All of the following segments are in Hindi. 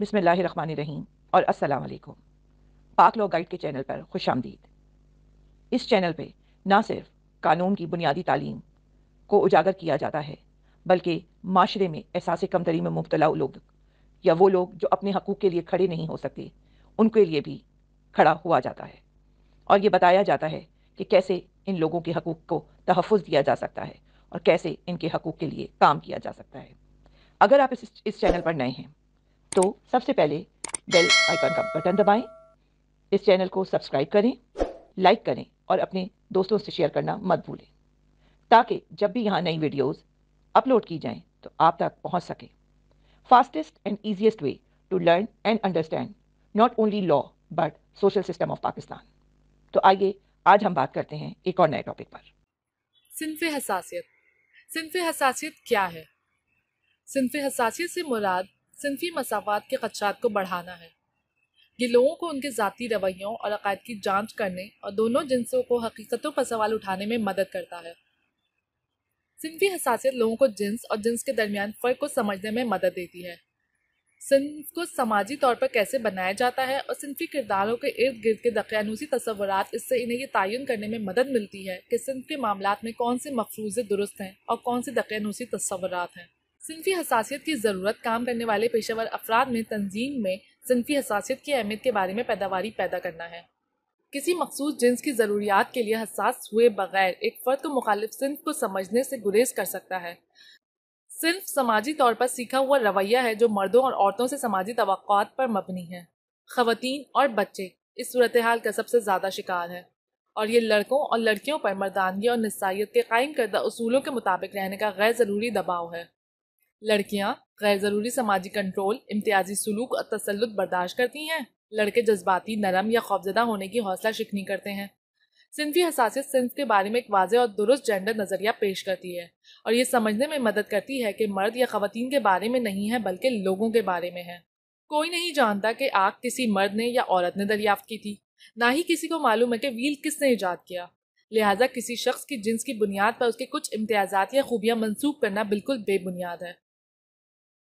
बिसमीम और असलकुम पाक लॉ गाइड के चैनल पर खुश आमदीद इस चैनल पर ना सिर्फ कानून की बुनियादी तालीम को उजागर किया जाता है बल्कि माशरे में एहसास कमतरी में मुबतला लोग या वो लोग जो अपने हकूक़ के लिए खड़े नहीं हो सकते उनके लिए भी खड़ा हुआ जाता है और ये बताया जाता है कि कैसे इन लोगों के हकूक़ को तहफ़ दिया जा सकता है और कैसे इनके हकूक़ के लिए काम किया जा सकता है अगर आप इस इस चैनल पर नए हैं तो सबसे पहले बेल आइकन का बटन दबाएं इस चैनल को सब्सक्राइब करें लाइक करें और अपने दोस्तों से शेयर करना मत भूलें ताकि जब भी यहाँ नई वीडियोस अपलोड की जाएं तो आप तक पहुँच सकें fastest and easiest way to learn and understand not only law but social system of Pakistan तो आइए आज हम बात करते हैं एक और नए टॉपिक पर सिंफ हसासीत सिंफ हसासीत क्या है सिंफ हसासीत से मुराद सिनफी मसावत के खदशात को बढ़ाना है ये लोगों को उनके ज़ाती रवैयों और अकायद की जांच करने और दोनों जिनसों को हकीकतों पर सवाल उठाने में मदद करता है सिनफी हसासियत लोगों को जिन्स और जिन्स के दरमियान फ़र्क को समझने में मदद देती है सिंफ को समाजी तौर पर कैसे बनाया जाता है और सिनफी किरदारों के इर्द गिर्द के दकियानूसी तस्वर इससे इन्हें यह तयन करने में मदद मिलती है कि सिंफ के मामला में कौन से मफरूज़े दुरुस्त हैं और कौन से दकियानूसी तस्वरत हैं सिनफी हसासीत की ज़रूरत काम करने वाले पेशेवर अफराद में तंजीम में सिनफी हसासीत की अहमियत के बारे में पैदावारी पैदा करना है किसी मखसूस जिन्स की ज़रूरियात के लिए हसास हुए बगैर एक फ़र्द को मुखालिफ सिनफ को समझने से गुरेज कर सकता है सिर्फ समाजी तौर पर सीखा हुआ रवैया है जो मर्दों और औरतों से समाजी तो पर मबनी है ख़वान और बच्चे इस सूरत हाल का सबसे ज़्यादा शिकार है और ये लड़कों और लड़कियों पर मर्दानगी और नसाइत के कायम करदा असूलों के मुताबिक रहने का गैर ज़रूरी दबाव है लड़कियां गैर ज़रूरी समाजी कंट्रोल इम्तियाजी सलूक और तसलुत बर्दाश्त करती हैं लड़के जज्बाती नरम या खौफजदा होने की हौसला शिकनी करते हैं सिंफी हसासियत सिंस के बारे में एक वाज और दुरुस्त जेंडर नज़रिया पेश करती है और ये समझने में मदद करती है कि मर्द या खातन के बारे में नहीं है बल्कि लोगों के बारे में है कोई नहीं जानता कि आग किसी मर्द ने या औरत ने दरियाफ्त की थी ना ही किसी को मालूम है कि व्हील किसने ईजाद किया लिहाजा किसी शख्स की जिन्स की बुनियाद पर उसके कुछ इम्तियाजात या खूबियाँ मनसूख करना बिल्कुल बेबुनियाद है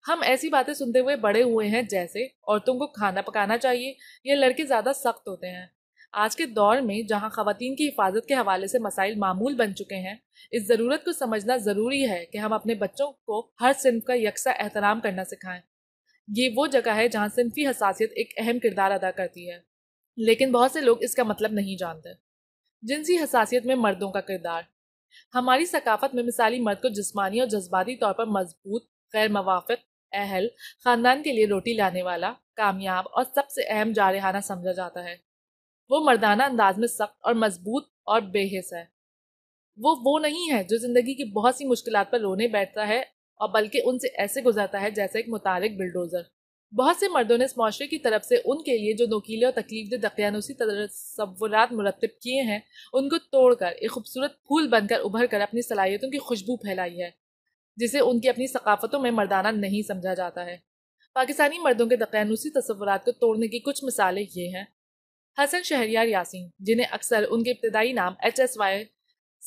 हम ऐसी बातें सुनते हुए बड़े हुए हैं जैसे औरतों को खाना पकाना चाहिए या लड़के ज़्यादा सख्त होते हैं आज के दौर में जहां खातन की हिफाजत के हवाले से मसाइल मामूल बन चुके हैं इस ज़रूरत को समझना ज़रूरी है कि हम अपने बच्चों को हर सिंफ का यकसा एहतराम करना सिखाएं ये वो जगह है जहां सिंफी हसासियत एक अहम किरदार अदा करती है लेकिन बहुत से लोग इसका मतलब नहीं जानते जिनसी हसासीत में मर्दों का किरदार हमारी सकाफत में मिसाली मर्द को जिसमानी और जज्बाती तौर पर मजबूत गैर मवाफ़ अहल खानदान के लिए रोटी लाने वाला कामयाब और सबसे अहम जारहाना समझा जाता है वो मर्दाना अंदाज में सख्त और मजबूत और बेहस है वो वो नहीं है जो ज़िंदगी की बहुत सी मुश्किल पर रोने बैठता है और बल्कि उनसे ऐसे गुजरता है जैसे एक मुतालिक बिल्डोज़र बहुत से मर्दों ने इस माशरे की तरफ से उनके लिए जो नोकीले और तकलीफ दे दकियानुसी तस्वुरात मुरतब किए हैं उनको तोड़कर एक खूबसूरत फूल बनकर उभर कर अपनी सलाहियतों की खुशबू फैलाई है जिसे उनकी अपनी सकाफ़तों में मर्दाना नहीं समझा जाता है पाकिस्तानी मर्दों के दकैनूसी तस्वुरात को तोड़ने की कुछ मिसालें ये हैं हसन शहरियार यासीन जिन्हें अक्सर उनके इब्तदाई नाम एच एस वाई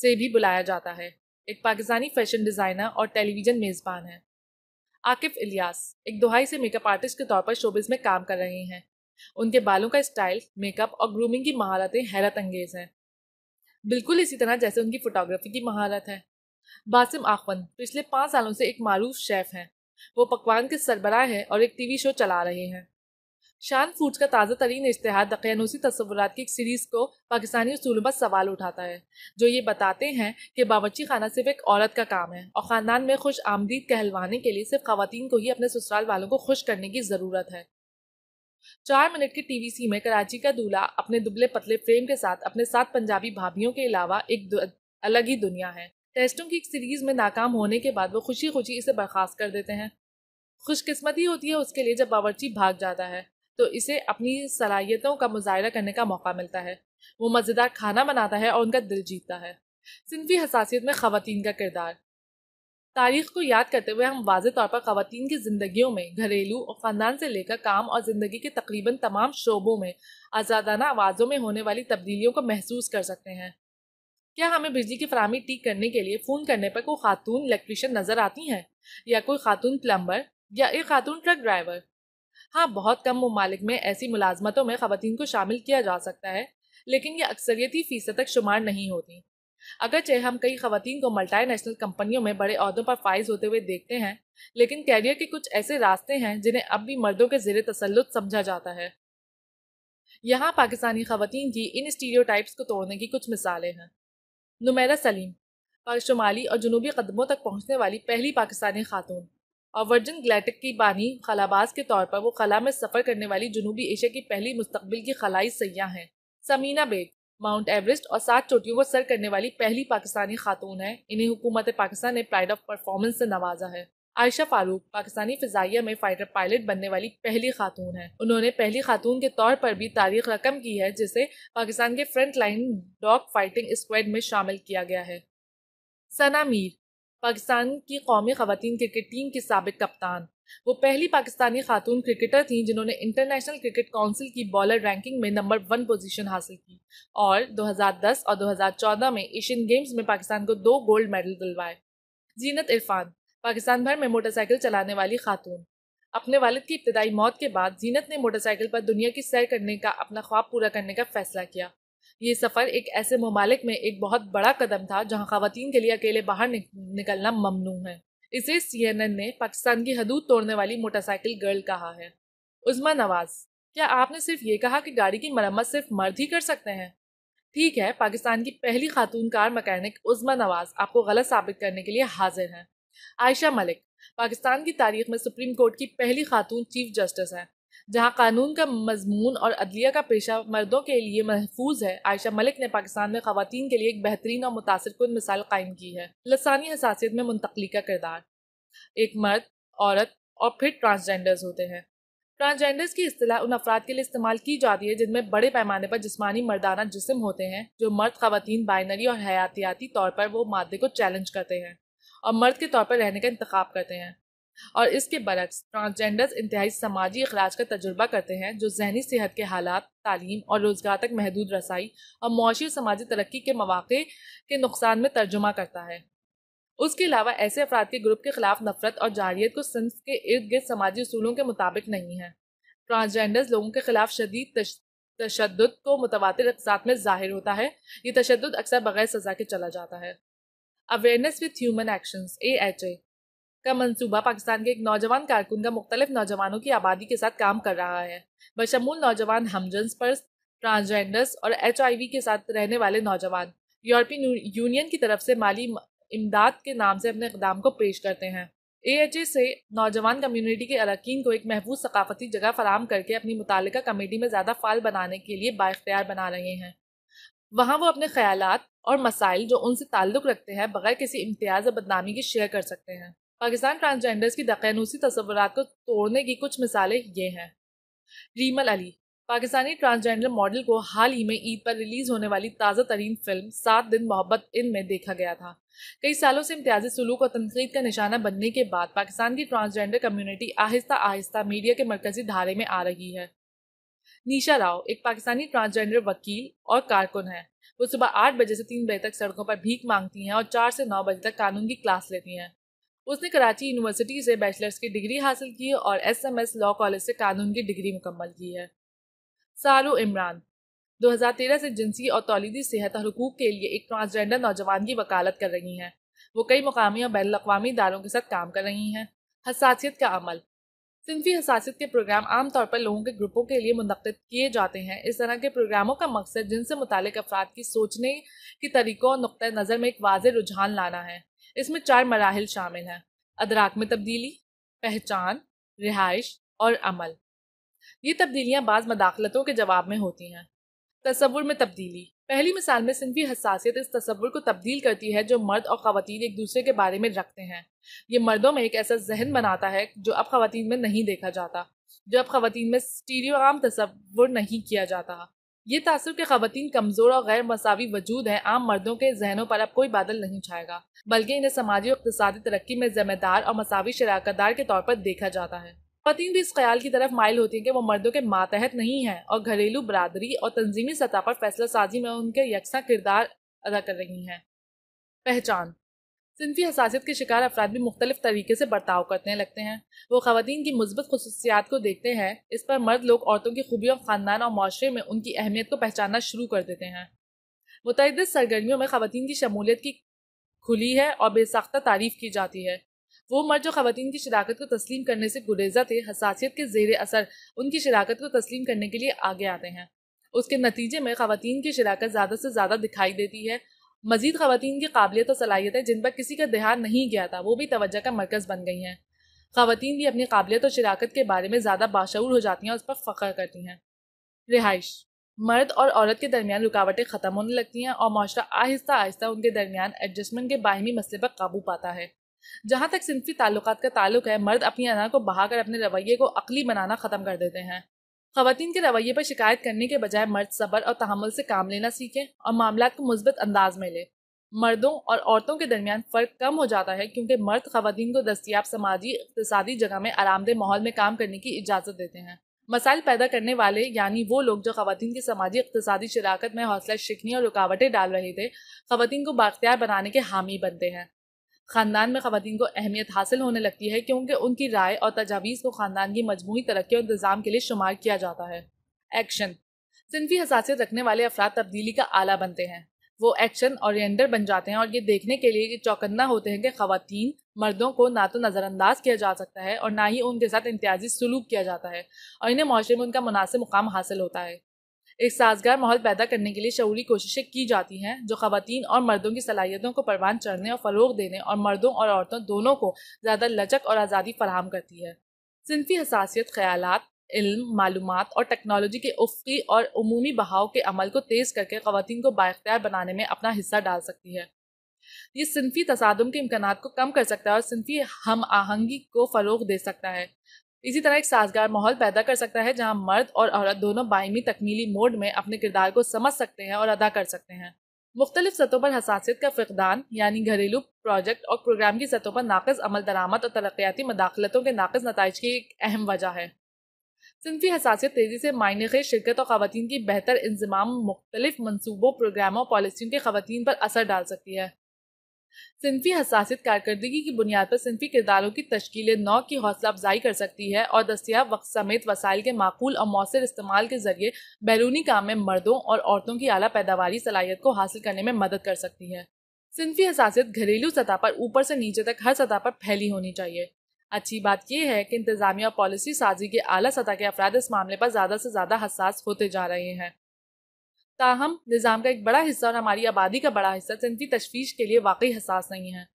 से भी बुलाया जाता है एक पाकिस्तानी फैशन डिज़ाइनर और टेलीविज़न मेज़बान है आकिफ इलियास एक दोहाई से मेकअप आर्टिस्ट के तौर पर शोबिस में काम कर रहे हैं उनके बालों का स्टाइल मेकअप और ग्रूमिंग की महारतें हैरत अंगेज़ हैं बिल्कुल इसी तरह जैसे उनकी फ़ोटोग्राफी की महारत है बासिम आखवन पिछले पाँच सालों से एक मारूफ शेफ़ हैं वो पकवान के सरबराह हैं और एक टीवी शो चला रहे हैं शान फूड्स का ताज़ा तरीन इश्तहार दकियानूसी तस्वुरात की एक सीरीज़ को पाकिस्तानी असूलों पर सवाल उठाता है जो ये बताते हैं कि बावची खाना सिर्फ एक औरत का काम है और ख़ानदान में खुश आमदीद कहलवाने के लिए सिर्फ खातन को ही अपने ससुराल वालों को खुश करने की ज़रूरत है चार मिनट के सी में कराची का दूल्हा अपने दुबले पतले फ्रेम के साथ अपने सात पंजाबी भाभीियों के अलावा एक अलग ही दुनिया है टेस्टों की एक सीरीज़ में नाकाम होने के बाद वो खुशी खुशी इसे बर्खास्त कर देते हैं खुशकस्मती होती है उसके लिए जब बावर्ची भाग जाता है तो इसे अपनी सलाहियतों का मुजाहरा करने का मौका मिलता है वो मज़ेदार खाना बनाता है और उनका दिल जीतता है सिंफी हसासीत में ख़वान का किरदार तारीख को याद करते हुए हम वाज तौर पर ख़वान की ज़िंदगियों में घरेलू और ख़ानदान से लेकर काम और ज़िंदगी के तकरीबन तमाम शोबों में आज़ादाना आवाज़ों में होने वाली तब्दीलियों को महसूस कर सकते हैं क्या हमें बिजली की फरहमी ठीक करने के लिए फ़ोन करने पर कोई खातून इलेक्ट्रिशियन नज़र आती हैं या कोई खातून प्लम्बर या एक खातून ट्रक ड्राइवर हाँ बहुत कम ममालिक में ऐसी मुलाजमतों में ख़वान को शामिल किया जा सकता है लेकिन ये अक्सरियती फ़ीसद तक शुमार नहीं होती अगरचे हम कई खवतान को मल्टा नेशनल कंपनियों में बड़े अहदों पर फाइज होते हुए देखते हैं लेकिन कैरियर के कुछ ऐसे रास्ते हैं जिन्हें अब भी मर्दों के जेर तसलुत समझा जाता है यहाँ पाकिस्तानी खवतान की इन स्टीरियोटाइप्स को तोड़ने की कुछ मिसालें हैं नुमैरा सलीम और शुमाली और जनूबी कदमों तक पहुंचने वाली पहली पाकिस्तानी खातून और वर्जन ग्लैटिक की बानी खलाबाज के तौर पर वो खला में सफ़र करने वाली जनूबी एशिया की पहली मुस्तबिल की खलाई सयाह हैं समीना बेग माउंट एवरेस्ट और सात चोटियों को सर करने वाली पहली पाकिस्तानी खातून है इन्हें हुकूमत पाकिस्तान ने प्राइड ऑफ परफॉर्मेंस से नवाजा है आयशा फारूक पाकिस्तानी फिजाइया में फाइटर पायलट बनने वाली पहली खातून है उन्होंने पहली खातून के तौर पर भी तारीख रकम की है जिसे पाकिस्तान के front line dog fighting squad में शामिल किया गया है सना मीर पाकिस्तान की कौमी खातन क्रिकेट टीम की सबक कप्तान वो पहली पाकिस्तानी खातून क्रिकेटर थीं जिन्होंने इंटरनेशनल क्रिकेट काउंसिल की बॉलर रैंकिंग में नंबर वन पोजीशन हासिल की और 2010 और 2014 में एशियन गेम्स में पाकिस्तान को दो गोल्ड मेडल दिलवाए जीनत इरफान पाकिस्तान भर में मोटरसाइकिल चलाने वाली खातून अपने वालिद की इब्तदाई मौत के बाद जीनत ने मोटरसाइकिल पर दुनिया की सैर करने का अपना ख्वाब पूरा करने का फैसला किया ये सफ़र एक ऐसे ममालिक में एक बहुत बड़ा कदम था जहाँ खातन के लिए अकेले बाहर निक, निकलना ममनू है इसे एन ने पाकिस्तान की हदूद तोड़ने वाली मोटरसाइकिल गर्ल कहा है उजमा नवाज क्या आपने सिर्फ ये कहा कि गाड़ी की मरम्मत सिर्फ मर्द ही कर सकते हैं ठीक है पाकिस्तान की पहली खातून कार मकैनिक उजमा नवाज आपको गलत साबित करने के लिए हाजिर हैं आयशा मलिक पाकिस्तान की तारीख में सुप्रीम कोर्ट की पहली खातून चीफ जस्टिस हैं जहां कानून का मजमून और अदलिया का पेशा मर्दों के लिए महफूज है आयशा मलिक ने पाकिस्तान में खातन के लिए एक बेहतरीन और मुतासर कुल मिसाल कायम की है लसानी हसासीत में मुंतकली का किरदार एक मर्द औरत और फिर ट्रांसजेंडर्स होते हैं ट्रांसजेंडर्स की असलाह उन अफराद के लिए इस्तेमाल की जाती है जिनमें बड़े पैमाने पर जिसमानी मर्दाना जिसम होते हैं जो मर्द खातन बाइनरी और हयातियाती तौर पर वो मादे को चैलेंज करते हैं और मर्द के तौर पर रहने का इंतखब करते हैं और इसके बरक्स ट्रांसजेंडर्स इंतहाई समाजी अखराज का तजुर्बा करते हैं जो जहनी सेहत के हालात तालीम और रोज़गार तक महदूद रसाई और मुशी और समाजी तरक्की के मौाक़े के नुकसान में तर्जुमा करता है उसके अलावा ऐसे अफराद के ग्रुप के खिलाफ नफरत और जारियत को सिंस के इर्द गिर्द समाजी असूलों के मुताबिक नहीं है ट्रांसजेंडर्स लोगों के खिलाफ शदीद तशद को मुतवा अकसात में जाहिर होता है ये तशद अक्सर बगैर सजा के चला जाता है awareness with human action A H A का मनसूबा पाकिस्तान के एक नौजवान कारकुन का मुख्तलिफ नौजवानों की आबादी के साथ काम कर रहा है बशमूल नौजवान हमजन्स पर्स ट्रांसजेंडर्स और एच आई वी के साथ रहने वाले नौजवान यूरोपीय यूनियन की तरफ से माली इमदाद के नाम से अपने इकदाम को पेश करते हैं ए एच ए से नौजवान कम्यूनिटी के अरकान को एक महफूज सकाफती जगह फराम करके अपनी मुतल कमेटी में ज़्यादा फाल बनाने के लिए बाख्तियार बना रहे हैं वहाँ वो अपने ख्याल और मसाइल जो उनसे ताल्लुक़ रखते हैं बगैर किसी इम्तियाज़ या बदनामी के शेयर कर सकते हैं पाकिस्तान ट्रांसजेंडर्स की दकैनूसी तस्वरत को तोड़ने की कुछ मिसालें ये हैं रीमल अली पाकिस्तानी ट्रांसजेंडर मॉडल को हाल ही में ईद पर रिलीज़ होने वाली ताज़ा तरीन फिल्म सात दिन मोहब्बत इन में देखा गया था कई सालों से इम्तियाजी सलूक और तनकीद का निशाना बनने के बाद पाकिस्तान की ट्रांसजेंडर कम्यूनिटी आहिस्ता आहिस्ता मीडिया के मरकजी धारे में आ रही है नीशा राव एक पाकिस्तानी ट्रांसजेंडर वकील और कारकुन है वो सुबह आठ बजे से तीन बजे तक सड़कों पर भीख मांगती हैं और चार से नौ बजे तक कानून की क्लास लेती हैं उसने कराची यूनिवर्सिटी से बैचलर्स की डिग्री हासिल की एस और एसएमएस लॉ कॉलेज से कानून की डिग्री मुकम्मल की है सारू इमरान 2013 से जिनसी और तोलीदी सेहत और हकूक के लिए एक ट्रांसजेंडर नौजवान की वकालत कर रही हैं वो कई मकामी और बैन अवी इदारों के साथ काम कर रही हैं हसासीत का अमल सिंफी हसासीत के प्रोग्राम आमतौर पर लोगों के ग्रुपों के लिए मुनद किए जाते हैं इस तरह के प्रोग्रामों का मकसद जिनसे मुतल अफराद की सोचने के तरीक़ों और नुक़ नज़र में एक वाज रुझान लाना है इसमें चार मराहल शामिल हैं अदराक में तब्दीली पहचान रिहाइश और अमल ये तब्दीलियाँ बाज़ मदाखलतों के जवाब में होती हैं तस्वुर में तब्दीली पहली मिसाल में सिंफी हसासियत इस तस्वुर को तब्दील करती है जो मर्द और खातन एक दूसरे के बारे में रखते हैं ये मर्दों में एक ऐसा जहन बनाता है जो अब खातन में नहीं देखा जाता जो अब खातन में स्टीरियो आम तस्वुर नहीं किया जाता ये तासर के खातन कमज़ोर और गैर मसावी वजूद हैं आम मर्दों के जहनों पर अब कोई बादल नहीं छाएगा बल्कि इन्हें समाजी और इकतदी तरक्की में ज़िम्मेदार और मसावी शराकतदार के तौर पर देखा जाता है खातन भी इस ख्याल की तरफ माइल होती हैं कि वो मर्दों के मातहत नहीं हैं और घरेलू बरदरी और तंजीमी सतह पर फैसला साजी में उनके यकसा किरदार अदा कर रही हैं पहचान सिनफी हसासीत के शिकार अफराद भी मुख्तलिफ तरीके से बर्ताव करने लगते हैं वो खातन की मस्बत खसूसियात को देखते हैं इस पर मर्द लोग औरतों की खूबियों ख़ानदान और माशरे में उनकी अहमियत को पहचानना शुरू कर देते हैं मुतद सरगर्मियों में खातन की शमूलियत की खुली है और बेसाख्ता तारीफ की जाती है वो मर्द जो खातन की शराकत को तस्लीम करने से गुरेजा थे हसासीत के जेर असर उनकी शराकत को तस्लीम करने के लिए आगे आते हैं उसके नतीजे में खातन की शराकत ज़्यादा से ज़्यादा दिखाई देती है मजीद खातन की काबिलियत और सलाहियतें जिन पर किसी का ध्यान नहीं गया था वो भी तोज्जह का मरकज़ बन गई हैं खातन भी अपनी काबिलियत और शराकत के बारे में ज़्यादा बाशूर हो जाती हैं और उस पर फ़ख्र करती हैं रिहाइश मर्द और औरत के दरमियान रुकावटें ख़त्म होने लगती हैं और माशरा आहिस्ता आहिस्ता उनके दरमियान एडजस्टमेंट के बाहमी मसले पर काबू पाता है जहाँ तक सिंफी ताल्लुक का ताल्लुक है मर्द अपनी अना को बहाकर अपने रवैये को अकली बनाना ख़त्म कर देते हैं ख़वान के रवैये पर शिकायत करने के बजाय मर्द सबर और तहमुल से काम लेना सीखें और मामला को मुस्बत अंदाज में लें मर्दों और औरतों के दरमियान फ़र्क कम हो जाता है क्योंकि मर्द खवतिन को दस्तियाब समाजी इकतदी जगह में आरामदेह माहौल में काम करने की इजाज़त देते हैं मसाइल पैदा करने वाले यानी वो लोग जो खवतिन की समाजी इकतदी शराकत में हौसला शिकनी और रुकावटें डाल रहे थे खवतिन को बाख्तियार बनाने के हामी बनते हैं ख़ानदान में खातन को अहमियत हासिल होने लगती है क्योंकि उनकी राय और तजावीज़ को ख़ानदान की मजमू तरक्की और इंतज़ाम के लिए शुमार किया जाता है एक्शन सिनफी हसासियत रखने वाले अफराद तब्दीली का आला बनते हैं वो एक्शन ओरिएंटर बन जाते हैं और ये देखने के लिए चौकन्ना होते हैं कि खातन मर्दों को ना तो नज़रअंदाज किया जा सकता है और ना ही उनके साथ इम्तियाजी सलूक किया जाता है और इन्हें माशरे में उनका मुनासिब मुकाम हासिल होता है एक साजगार माहौल पैदा करने के लिए शहूरी कोशिशें की जाती हैं जो खातन और मर्दों की सलाहियतों को परवान चढ़ने और फ़रोग देने और मर्दों और औरतों दोनों को ज़्यादा लचक और आज़ादी फराहम करती है सिनफी हसासीत ख्याल इल्म मालूम और टेक्नोलॉजी के उफ़ी और अमूमी बहाव के अमल को तेज़ करके खातन को बाख्तियार बनाने में अपना हिस्सा डाल सकती है ये सिनफी तसादम के इम्कान को कम कर सकता है और सिनफी हम आहंगी को फ़रोग दे सकता है इसी तरह एक साजगार माहौल पैदा कर सकता है जहां मर्द और औरत दोनों बाइमी तकमीली मोड में अपने किरदार को समझ सकते हैं और अदा कर सकते हैं मुख्तलिफ सतहों पर हसासियत का फकदान यानी घरेलू प्रोजेक्ट और प्रोग्राम की सतहों पर नाकस अमल दरामद और तरक्याती मदाखलतों के नाकस नतज की एक अहम वजह है सिनफी हसासियत तेज़ी से मायने खेज शिरकत और खातन की बेहतर इंजमाम मुख्तलिफ मनसूबों प्रोग्रामों पॉलिसियों के खातन पर असर डाल सकती है सिंफी हसासियत कारकर्दगी की बुनियाद पर सिंफी किरदारों की तश्कील नौ की हौसला अफजाई कर सकती है और दस्तियाब वक्त समेत वसाइल के माकूल और मौसर इस्तेमाल के जरिए बैरूनी काम में मर्दों और औरतों की अला पैदावारी सलाहियत को हासिल करने में मदद कर सकती है सिंफी हसासियत घरेलू सतह पर ऊपर से नीचे तक हर सतह पर फैली होनी चाहिए अच्छी बात यह है कि इंतजामिया और पॉलिसी साजी के आला सतह के अफराद इस मामले पर ज़्यादा से ज़्यादा हसास होते जा रहे हैं ताहम निज़ाम का एक बड़ा हिस्सा और हमारी आबादी का बड़ा हिस्सा सिनफी तशवीश के लिए वाकई हसास नहीं है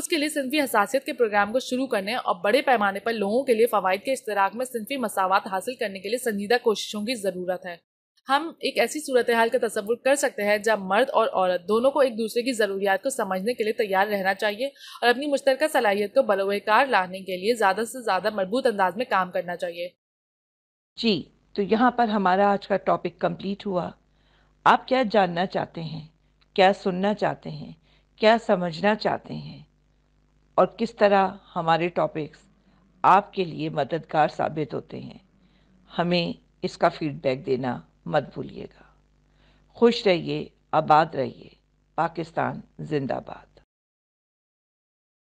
उसके लिए सिनफी हसासीत के प्रोग्राम को शुरू करने और बड़े पैमाने पर लोगों के लिए फ़वाद के इश्तराक में सिनफी मसावत हासिल करने के लिए संजीदा कोशिशों की ज़रूरत है हम एक ऐसी सूरत हाल का तस्वुर कर सकते हैं जब मर्द और औरत दोनों को एक दूसरे की ज़रूरियात को समझने के लिए तैयार रहना चाहिए और अपनी मुश्तर सलाहियत को बलोकार लाने के लिए ज़्यादा से ज़्यादा मजबूत अंदाज में काम करना चाहिए जी तो यहाँ पर हमारा आज का टॉपिक कम्प्लीट हुआ आप क्या जानना चाहते हैं क्या सुनना चाहते हैं क्या समझना चाहते हैं और किस तरह हमारे टॉपिक्स आपके लिए मददगार साबित होते हैं हमें इसका फीडबैक देना मत भूलिएगा खुश रहिए आबाद रहिए पाकिस्तान जिंदाबाद